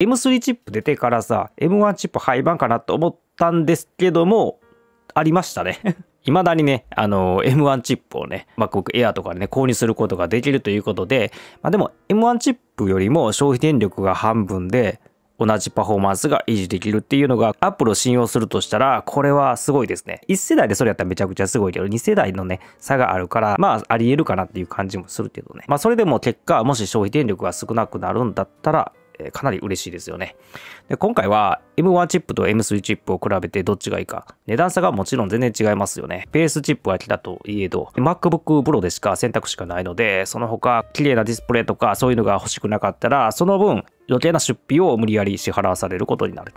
M3 チップ出てからさ、M1 チップ廃盤かなと思ったんですけども、ありましたね。い まだにね、あの、M1 チップをね、MacBook Air とかでね、購入することができるということで、まあ、でも M1 チップよりも消費電力が半分で、同じパフォーマンスが維持できるっていうのが Apple を信用するとしたらこれはすごいですね。1世代でそれやったらめちゃくちゃすごいけど2世代のね差があるからまああり得るかなっていう感じもするけどね。まあそれでも結果もし消費電力が少なくなるんだったらかなり嬉しいですよね。で今回は M1 チップと M3 チップを比べてどっちがいいか、値段差がもちろん全然違いますよね。ベースチップは来たといえど、MacBook Pro でしか選択しかないので、その他綺麗なディスプレイとかそういうのが欲しくなかったら、その分余計な出費を無理やり支払わされることになる。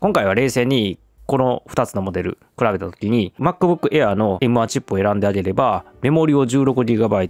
今回は冷静にこの2つのモデル比べた時に MacBook Air の M1 チップを選んであげればメモリを 16GB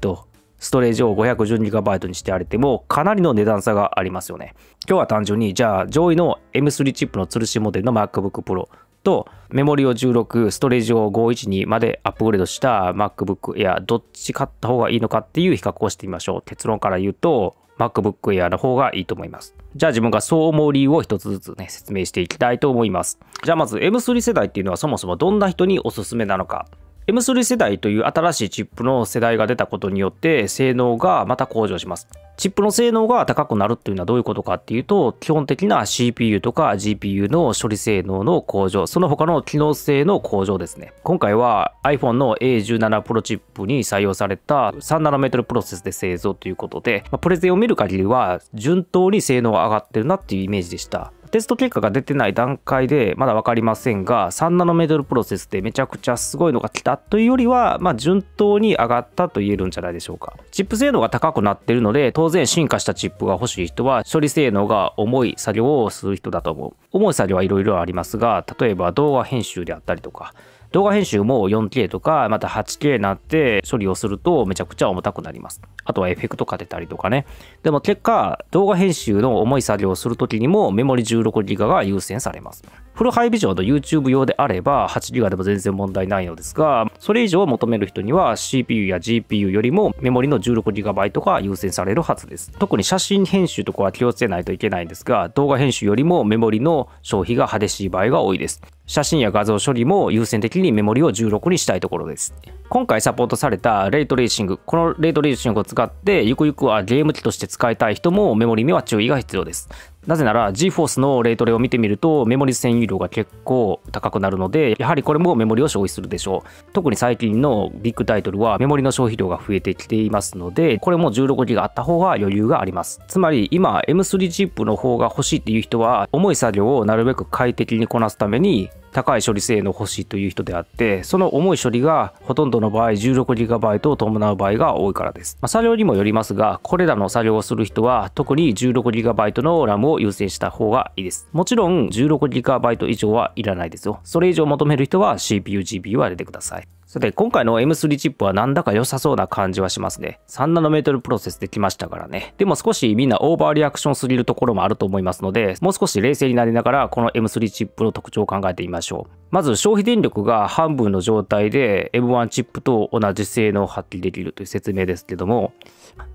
ストレージを 512GB にしてあれても、かなりの値段差がありますよね。今日は単純に、じゃあ上位の M3 チップの吊るしモデルの MacBook Pro と、メモリを16、ストレージを512までアップグレードした MacBook Air、どっち買った方がいいのかっていう比較をしてみましょう。結論から言うと、MacBook Air の方がいいと思います。じゃあ自分がそう思う理由を一つずつね、説明していきたいと思います。じゃあまず M3 世代っていうのはそもそもどんな人におすすめなのか M3 世代という新しいチップの世代が出たことによって性能がまた向上します。チップの性能が高くなるっていうのはどういうことかっていうと、基本的な CPU とか GPU の処理性能の向上、その他の機能性の向上ですね。今回は iPhone の A17 Pro チップに採用された 3nm プロセスで製造ということで、まあ、プレゼンを見る限りは順当に性能が上がってるなっていうイメージでした。テスト結果が出てない段階でまだ分かりませんが3ナノメートルプロセスでめちゃくちゃすごいのが来たというよりは、まあ、順当に上がったと言えるんじゃないでしょうかチップ性能が高くなってるので当然進化したチップが欲しい人は処理性能が重い作業をする人だと思う重い作業はいろいろありますが例えば動画編集であったりとか動画編集も 4K とか、また 8K になって処理をするとめちゃくちゃ重たくなります。あとはエフェクトかけたりとかね。でも結果、動画編集の重い作業をするときにもメモリ 16GB が優先されます。フルハイビジョンの YouTube 用であれば 8GB でも全然問題ないのですが、それ以上求める人には CPU や GPU よりもメモリの 16GB が優先されるはずです。特に写真編集とかは気をつけないといけないんですが、動画編集よりもメモリの消費が激しい場合が多いです。写真や画像処理も優先的にメモリを16にしたいところです。今回サポートされたレイトレーシング、このレイトレーシングを使って、ゆくゆくはゲーム機として使いたい人もメモリには注意が必要です。なぜなら GForce のレートレを見てみるとメモリ占有量が結構高くなるのでやはりこれもメモリを消費するでしょう特に最近のビッグタイトルはメモリの消費量が増えてきていますのでこれも 16GB あった方が余裕がありますつまり今 M3 チップの方が欲しいっていう人は重い作業をなるべく快適にこなすために高い処理性能欲しいという人であってその重い処理がほとんどの場合 16GB を伴う場合が多いからです、まあ、作業にもよりますがこれらの作業をする人は特に 16GB の RAM を優先した方がいいですもちろん 16GB 以上はいらないですよそれ以上求める人は CPU、GPU は入れてくださいさて、今回の M3 チップはなんだか良さそうな感じはしますね。3ナノメートルプロセスできましたからね。でも少しみんなオーバーリアクションすぎるところもあると思いますので、もう少し冷静になりながら、この M3 チップの特徴を考えてみましょう。まず消費電力が半分の状態で M1 チップと同じ性能を発揮できるという説明ですけども、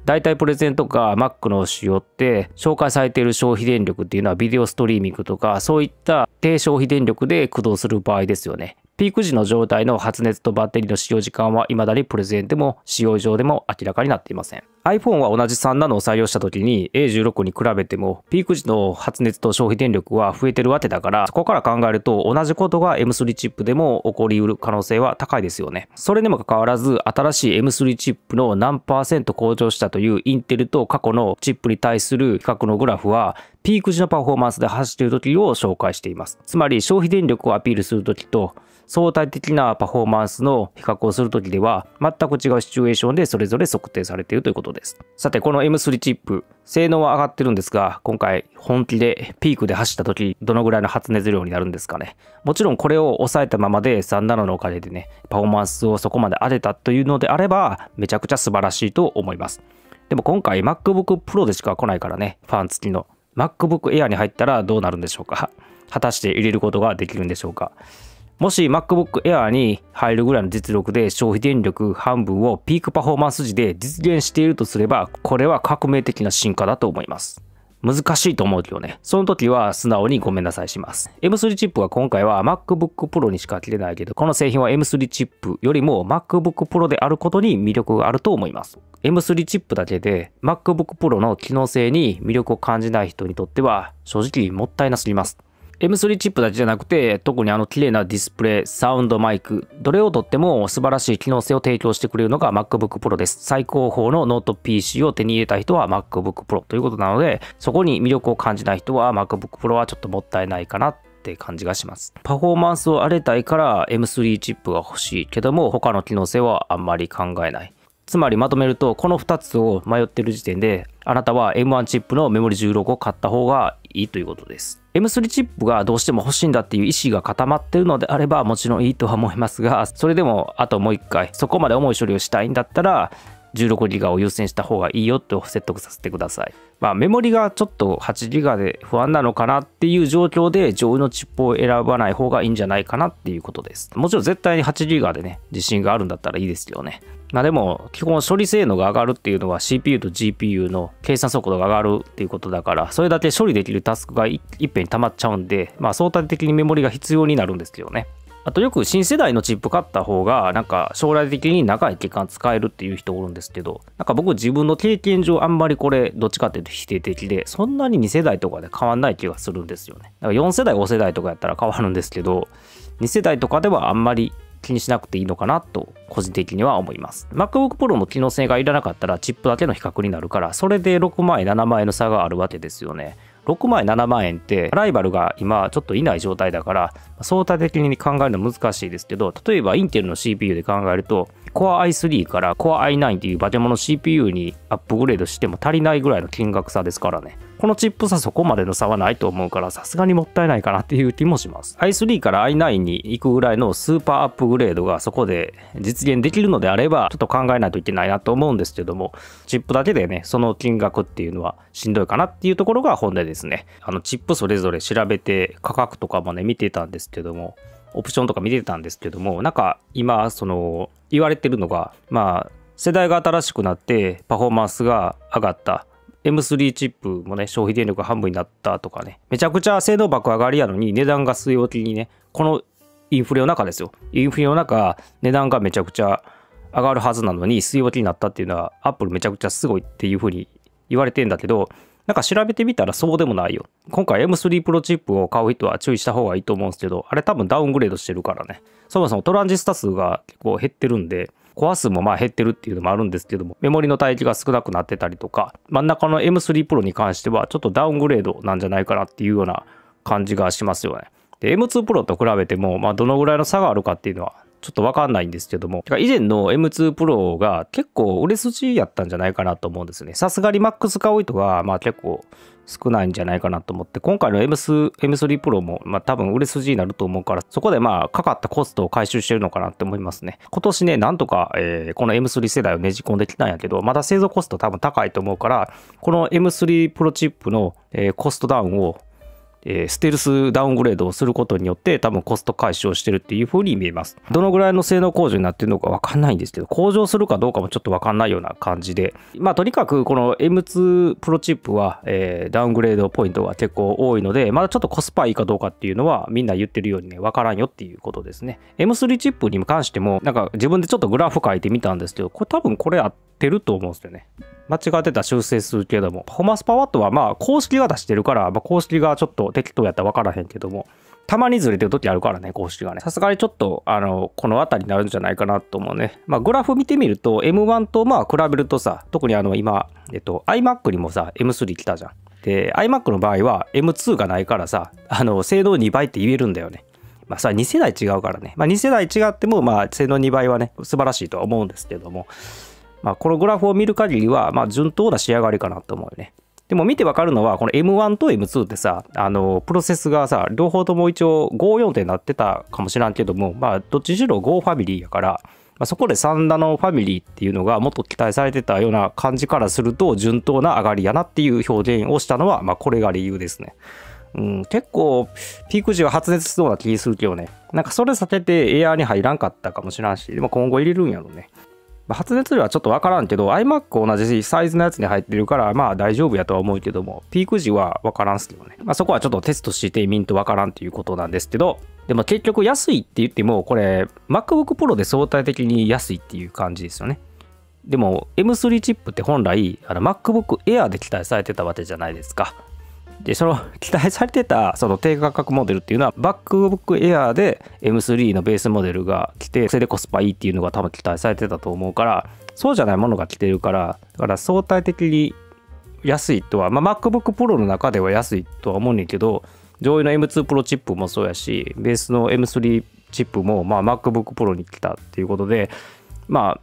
大体プレゼンとか Mac の仕様って紹介されている消費電力っていうのはビデオストリーミングとかそういった低消費電力で駆動する場合ですよね。ピーク時の状態の発熱とバッテリーの使用時間は未だにプレゼンでも使用上でも明らかになっていません。iPhone は同じ3ナノを採用した時に A16 に比べてもピーク時の発熱と消費電力は増えてるわけだからそこから考えると同じことが M3 チップでも起こりうる可能性は高いですよね。それにもかかわらず新しい M3 チップの何パーセント向上したというインテルと過去のチップに対する比較のグラフはピーク時のパフォーマンスで走っている時を紹介しています。つまり消費電力をアピールする時と相対的なパフォーマンスの比較をするときでは、全く違うシチュエーションでそれぞれ測定されているということです。さて、この M3 チップ、性能は上がってるんですが、今回本気でピークで走った時、どのぐらいの発熱量になるんですかね。もちろんこれを抑えたままで37のおかげでね、パフォーマンスをそこまで当てたというのであれば、めちゃくちゃ素晴らしいと思います。でも今回 MacBook Pro でしか来ないからね、ファン付きの。MacBook Air に入ったらどうなるんでしょうか果たして入れることができるんでしょうかもし MacBook Air に入るぐらいの実力で消費電力半分をピークパフォーマンス時で実現しているとすれば、これは革命的な進化だと思います。難しいと思うけどね。その時は素直にごめんなさいします。M3 チップは今回は MacBook Pro にしか切れないけど、この製品は M3 チップよりも MacBook Pro であることに魅力があると思います。M3 チップだけで MacBook Pro の機能性に魅力を感じない人にとっては正直もったいなすぎます。M3 チップだけじゃなくて、特にあの綺麗なディスプレイ、サウンドマイク、どれをとっても素晴らしい機能性を提供してくれるのが MacBook Pro です。最高峰のノート PC を手に入れた人は MacBook Pro ということなので、そこに魅力を感じない人は MacBook Pro はちょっともったいないかなって感じがします。パフォーマンスを荒れたいから M3 チップが欲しいけども、他の機能性はあんまり考えない。つまりまとめると、この2つを迷ってる時点で、あなたは M1 チップのメモリ16を買った方がいいということです。M3 チップがどうしても欲しいんだっていう意思が固まってるのであればもちろんいいとは思いますがそれでもあともう一回そこまで重い処理をしたいんだったら16ギガを優先した方がいいよと説得させてください。まあ、メモリがちょっと8ギガで不安なのかなっていう状況で上位のチップを選ばない方がいいんじゃないかなっていうことです。もちろん絶対に8ギガでね、自信があるんだったらいいですけどね。まあでも、基本処理性能が上がるっていうのは CPU と GPU の計算速度が上がるっていうことだから、それだけ処理できるタスクがいっぺんに溜まっちゃうんで、まあ相対的にメモリが必要になるんですけどね。あとよく新世代のチップ買った方がなんか将来的に長い期間使えるっていう人おるんですけどなんか僕自分の経験上あんまりこれどっちかっていうと否定的でそんなに2世代とかで変わんない気がするんですよね。だから4世代5世代とかやったら変わるんですけど2世代とかではあんまり気にしなくていいのかなと個人的には思います。MacBook Pro も機能性がいらなかったらチップだけの比較になるからそれで6万円7万円の差があるわけですよね。6万円7万円ってライバルが今ちょっといない状態だから相対的に考えるの難しいですけど例えばインテルの CPU で考えると Core i3 から Core i9 っていうバケモノ CPU にアップグレードしても足りないぐらいの金額差ですからねこのチップ差そこまでの差はないと思うから、さすがにもったいないかなっていう気もします。i3 から i9 に行くぐらいのスーパーアップグレードがそこで実現できるのであれば、ちょっと考えないといけないなと思うんですけども、チップだけでね、その金額っていうのはしんどいかなっていうところが本音ですね。あの、チップそれぞれ調べて価格とかもね、見てたんですけども、オプションとか見てたんですけども、なんか今、その、言われてるのが、まあ、世代が新しくなってパフォーマンスが上がった M3 チップもね、消費電力半分になったとかね、めちゃくちゃ性能爆上がりやのに値段が据え置きにね、このインフレの中ですよ。インフレの中、値段がめちゃくちゃ上がるはずなのに据え置きになったっていうのは、アップルめちゃくちゃすごいっていうふうに言われてんだけど、なんか調べてみたらそうでもないよ。今回 M3 プロチップを買う人は注意した方がいいと思うんですけど、あれ多分ダウングレードしてるからね。そもそもトランジスタ数が結構減ってるんで、コア数もまあ減ってるっていうのもあるんですけども、メモリの帯域が少なくなってたりとか、真ん中の M3 Pro に関してはちょっとダウングレードなんじゃないかなっていうような感じがしますよね。で、M2 Pro と比べても、まあ、どのぐらいの差があるかっていうのはちょっとわかんないんですけども、以前の M2 Pro が結構売れ筋やったんじゃないかなと思うんですね。さすがに MAX 買う人は、まあ結構少ないんじゃないかなと思って、今回の M3, M3 Pro も、まあ多分売れ筋になると思うから、そこでまあかかったコストを回収してるのかなって思いますね。今年ね、なんとか、えー、この M3 世代をねじ込んできたんやけど、まだ製造コスト多分高いと思うから、この M3 Pro チップの、えー、コストダウンをえー、ステルスダウングレードをすることによって多分コスト回収をしてるっていう風に見えます。どのぐらいの性能向上になってるのかわかんないんですけど、向上するかどうかもちょっとわかんないような感じで、まあとにかくこの M2 プロチップは、えー、ダウングレードポイントが結構多いので、まだちょっとコスパいいかどうかっていうのはみんな言ってるようにね、わからんよっていうことですね。M3 チップに関しても、なんか自分でちょっとグラフ書いてみたんですけど、これ多分これあって、ってると思うんですよね。間違ってた修正するけども、パフォーマンスパワットはまあ公式が出してるから、まあ、公式がちょっと適当やったら分からへんけども、たまにずれてる時あるからね、公式がね。さすがにちょっと、あの、この辺りになるんじゃないかなと思うね。まあ、グラフ見てみると、M1 とまあ比べるとさ、特にあの、今、えっと、iMac にもさ、M3 来たじゃん。で、iMac の場合は M2 がないからさ、あの、性能2倍って言えるんだよね。まあ、2世代違うからね。まあ、2世代違っても、まあ、性能2倍はね、素晴らしいとは思うんですけども。まあ、このグラフを見る限りは、まあ、順当な仕上がりかなと思うよね。でも見てわかるのは、この M1 と M2 ってさ、あの、プロセスがさ、両方とも一応54点になってたかもしらんけども、まあ、どっちにしろ5ファミリーやから、まあ、そこで3ナノファミリーっていうのがもっと期待されてたような感じからすると、順当な上がりやなっていう表現をしたのは、まあ、これが理由ですね。うん、結構、ピーク時は発熱しそうな気するけどね。なんかそれさけてエアーに入らんかったかもしらんし、でも今後入れるんやろね。発熱量はちょっとわからんけど iMac 同じサイズのやつに入ってるからまあ大丈夫やとは思うけどもピーク時はわからんすけどね、まあ、そこはちょっとテストしてみんとわからんっていうことなんですけどでも結局安いって言ってもこれ MacBook Pro で相対的に安いっていう感じですよねでも M3 チップって本来あの MacBook Air で期待されてたわけじゃないですかでその期待されてたその低価格モデルっていうのはバックブックエアーで M3 のベースモデルが来てそれでコスパいいっていうのが多分期待されてたと思うからそうじゃないものが来てるからだから相対的に安いとは、まあ、MacBook Pro の中では安いとは思うねんけど上位の M2 Pro チップもそうやしベースの M3 チップも、まあ、MacBook Pro に来たっていうことでまあ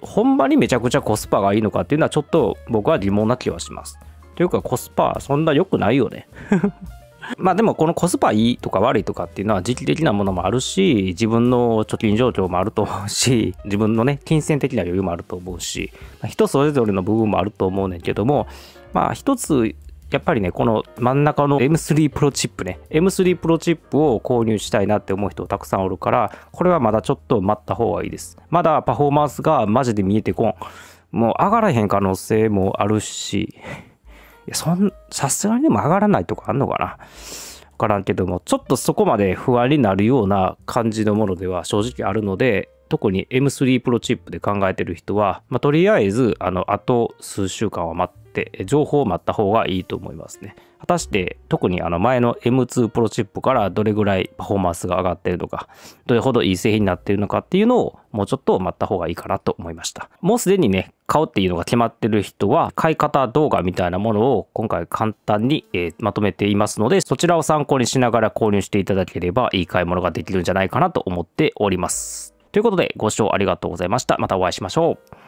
ほんまにめちゃくちゃコスパがいいのかっていうのはちょっと僕は疑問な気はします。というかコスパそんな良くないよね まあでもこのコスパいいとか悪いとかっていうのは時期的なものもあるし自分の貯金状況もあると思うし 自分のね金銭的な余裕もあると思うし人それぞれの部分もあると思うねんけどもまあ一つやっぱりね、この真ん中の M3 プロチップね、M3 プロチップを購入したいなって思う人たくさんおるから、これはまだちょっと待った方がいいです。まだパフォーマンスがマジで見えてこん。もう上がらへん可能性もあるし、や、そん、さすがにでも上がらないとかあんのかな。わからんけども、ちょっとそこまで不安になるような感じのものでは正直あるので、特に M3 プロチップで考えてる人は、まあ、とりあえず、あの、あと数週間は待って、情報を待った方がいいと思いますね。果たして特にあの前の M2 プロチップからどれぐらいパフォーマンスが上がってるとか、どれほどいい製品になってるのかっていうのをもうちょっと待った方がいいかなと思いました。もうすでにね、買うっていうのが決まってる人は、買い方動画みたいなものを今回簡単に、えー、まとめていますので、そちらを参考にしながら購入していただければいい買い物ができるんじゃないかなと思っております。ということで、ご視聴ありがとうございました。またお会いしましょう。